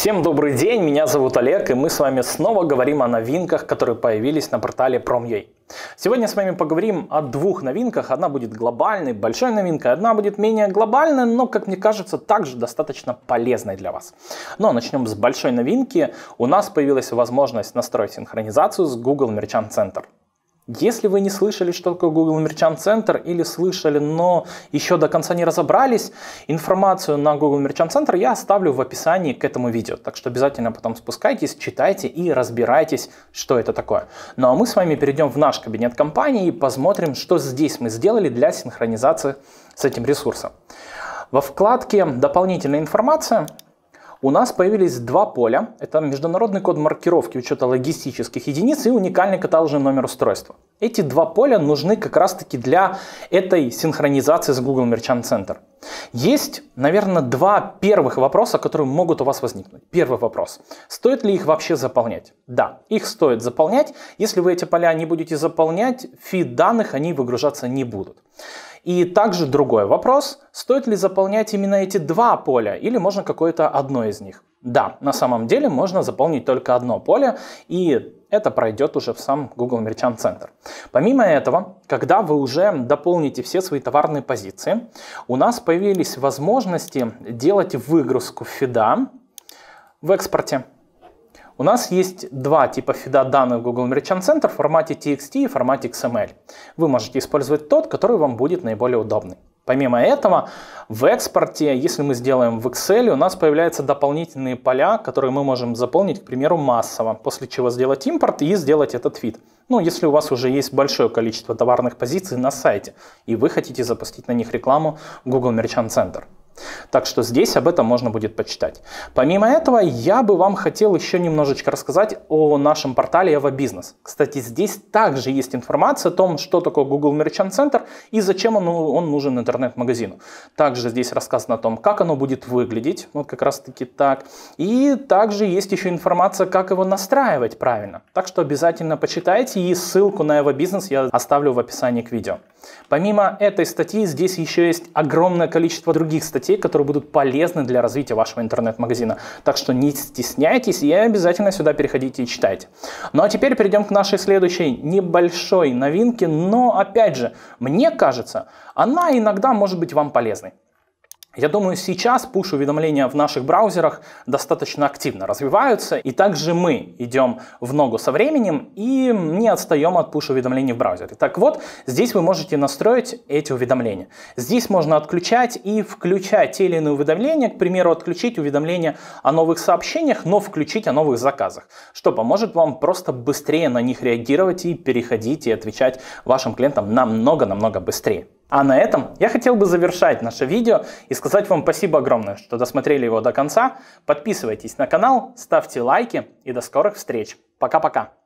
Всем добрый день, меня зовут Олег, и мы с вами снова говорим о новинках, которые появились на портале Prom.ua. Сегодня с вами поговорим о двух новинках. Одна будет глобальной, большой новинкой, одна будет менее глобальной, но, как мне кажется, также достаточно полезной для вас. Но начнем с большой новинки. У нас появилась возможность настроить синхронизацию с Google Merchant Center. Если вы не слышали, что такое Google Merchant Center, или слышали, но еще до конца не разобрались, информацию на Google Merchant Center я оставлю в описании к этому видео. Так что обязательно потом спускайтесь, читайте и разбирайтесь, что это такое. Ну а мы с вами перейдем в наш кабинет компании и посмотрим, что здесь мы сделали для синхронизации с этим ресурсом. Во вкладке «Дополнительная информация» у нас появились два поля. Это международный код маркировки учета логистических единиц и уникальный каталожный номер устройства. Эти два поля нужны как раз-таки для этой синхронизации с Google Merchant Center. Есть, наверное, два первых вопроса, которые могут у вас возникнуть. Первый вопрос. Стоит ли их вообще заполнять? Да, их стоит заполнять. Если вы эти поля не будете заполнять, фид данных они выгружаться не будут. И также другой вопрос, стоит ли заполнять именно эти два поля или можно какое-то одно из них. Да, на самом деле можно заполнить только одно поле, и это пройдет уже в сам Google Merchant Center. Помимо этого, когда вы уже дополните все свои товарные позиции, у нас появились возможности делать выгрузку фида в экспорте. У нас есть два типа фида данных Google Merchant Center в формате TXT и в формате XML. Вы можете использовать тот, который вам будет наиболее удобный. Помимо этого, в экспорте, если мы сделаем в Excel, у нас появляются дополнительные поля, которые мы можем заполнить, к примеру, массово, после чего сделать импорт и сделать этот вид. Ну, если у вас уже есть большое количество товарных позиций на сайте, и вы хотите запустить на них рекламу Google Merchant Center. Так что здесь об этом можно будет почитать. Помимо этого, я бы вам хотел еще немножечко рассказать о нашем портале Эвобизнес. Кстати, здесь также есть информация о том, что такое Google Merchant Center и зачем он, он нужен интернет-магазину. Также здесь рассказано о том, как оно будет выглядеть, вот как раз таки так. И также есть еще информация, как его настраивать правильно. Так что обязательно почитайте и ссылку на Эвобизнес я оставлю в описании к видео. Помимо этой статьи, здесь еще есть огромное количество других статей, которые будут полезны для развития вашего интернет-магазина. Так что не стесняйтесь и обязательно сюда переходите и читайте. Ну а теперь перейдем к нашей следующей небольшой новинке, но опять же, мне кажется, она иногда может быть вам полезной. Я думаю, сейчас пуш-уведомления в наших браузерах достаточно активно развиваются, и также мы идем в ногу со временем и не отстаем от пуш-уведомлений в браузере. Так вот, здесь вы можете настроить эти уведомления. Здесь можно отключать и включать те или иные уведомления, к примеру, отключить уведомления о новых сообщениях, но включить о новых заказах, что поможет вам просто быстрее на них реагировать и переходить и отвечать вашим клиентам намного-намного быстрее. А на этом я хотел бы завершать наше видео и сказать вам спасибо огромное, что досмотрели его до конца. Подписывайтесь на канал, ставьте лайки и до скорых встреч. Пока-пока.